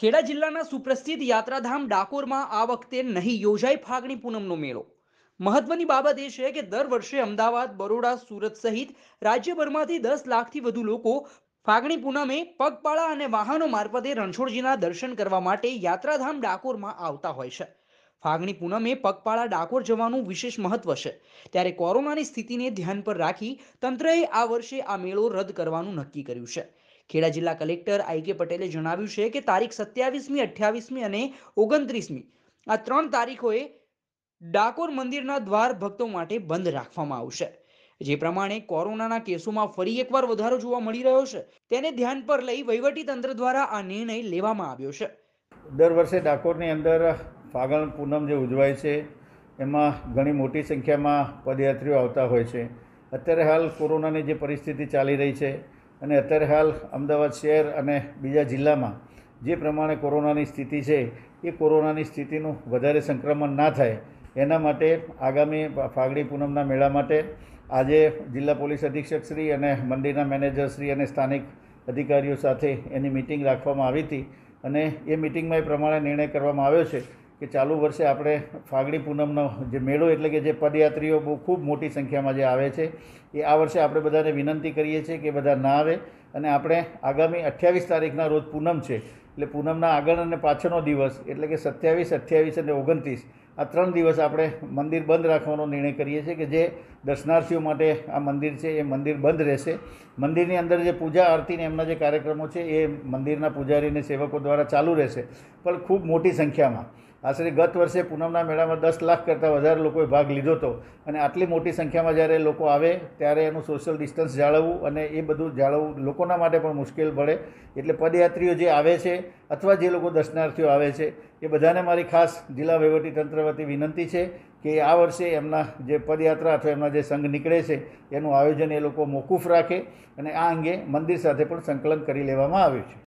ખેડા જિલ્લાના સુપ્રસિદ્ધ યાત્રાધામ ડાકોરમાં આ વખતે નહીં યોજાય ફાગણી પૂનમનો મેળો મહત્વની બાબત એ છે કે દર વર્ષે અમદાવાદ બરોડા સુરત સહિત રાજ્યભરમાંથી દસ લાખથી વધુ લોકો ફાગણી પૂનમે પગપાળા અને વાહનો મારફતે રણછોડજીના દર્શન કરવા માટે યાત્રાધામ ડાકોરમાં આવતા હોય છે ફાગણી પૂનમે પગપાળા ડાકોર જવાનું વિશેષ મહત્વ છે ત્યારે કોરોનાની સ્થિતિને ધ્યાન પર રાખી તંત્રએ આ વર્ષે આ મેળો રદ કરવાનું નક્કી કર્યું છે ખેડા જિલ્લા કલેક્ટર આઈ કે પટેલે જણાવ્યું છે કે તારીખ સત્યાવીસમી અઠ્યાવીસમી અને ઓગણત્રીસમી આ ત્રણ તારીખોએ ડાકોર મંદિરના દ્વાર ભક્તો માટે બંધ રાખવામાં આવશે જે પ્રમાણે કોરોનાના કેસોમાં ફરી એકવાર વધારો જોવા મળી રહ્યો છે તેને ધ્યાન પર લઈ વહીવટી તંત્ર દ્વારા આ નિર્ણય લેવામાં આવ્યો છે દર વર્ષે ડાકોરની અંદર ફાગણ પૂનમ જે ઉજવાય છે એમાં ઘણી મોટી સંખ્યામાં પદયાત્રીઓ આવતા હોય છે અત્યારે હાલ કોરોનાની જે પરિસ્થિતિ ચાલી રહી છે અને અત્યારે હાલ અમદાવાદ શહેર અને બીજા જિલ્લામાં જે પ્રમાણે કોરોનાની સ્થિતિ છે એ કોરોનાની સ્થિતિનું વધારે સંક્રમણ ના થાય એના માટે આગામી ફાગણી પૂનમના મેળા માટે આજે જિલ્લા પોલીસ અધિક્ષક શ્રી અને મંદિરના મેનેજર શ્રી અને સ્થાનિક અધિકારીઓ સાથે એની મિટિંગ રાખવામાં આવી હતી અને એ મિટિંગમાં એ પ્રમાણે નિર્ણય કરવામાં આવ્યો છે કે ચાલુ વર્ષે આપણે ફાગડી પૂનમનો જે મેળો એટલે કે જે પદયાત્રીઓ બહુ ખૂબ મોટી સંખ્યામાં જે આવે છે એ આ વર્ષે આપણે બધાને વિનંતી કરીએ છીએ કે બધા ના આવે અને આપણે આગામી અઠ્યાવીસ તારીખના રોજ પૂનમ છે એટલે પૂનમના આગળ અને પાછળનો દિવસ એટલે કે સત્યાવીસ અઠ્યાવીસ અને ઓગણત્રીસ આ ત્રણ દિવસ આપણે મંદિર બંધ રાખવાનો નિર્ણય કરીએ છીએ કે જે દર્શનાર્થીઓ માટે આ મંદિર છે એ મંદિર બંધ રહેશે મંદિરની અંદર જે પૂજા આરતીને એમના જે કાર્યક્રમો છે એ મંદિરના પૂજારીને સેવકો દ્વારા ચાલુ રહેશે પણ ખૂબ મોટી સંખ્યામાં આશરે ગત વર્ષે પૂનમના મેળામાં દસ લાખ કરતાં વધારે લોકોએ ભાગ લીધો હતો અને આટલી મોટી સંખ્યામાં જ્યારે લોકો આવે ત્યારે એનું સોશિયલ ડિસ્ટન્સ જાળવવું અને એ બધું જાળવવું લોકોના માટે પણ મુશ્કેલ પડે એટલે પદયાત્રીઓ જે આવે છે અથવા જે લોકો દર્શનાર્થીઓ આવે છે એ બધાને મારી ખાસ જિલ્લા વહીવટીતંત્ર વતી વિનંતી છે કે આ વર્ષે એમના જે પદયાત્રા અથવા એમના જે સંઘ નીકળે છે એનું આયોજન એ લોકો મોકૂફ રાખે અને આ અંગે મંદિર સાથે પણ સંકલન કરી લેવામાં આવ્યું છે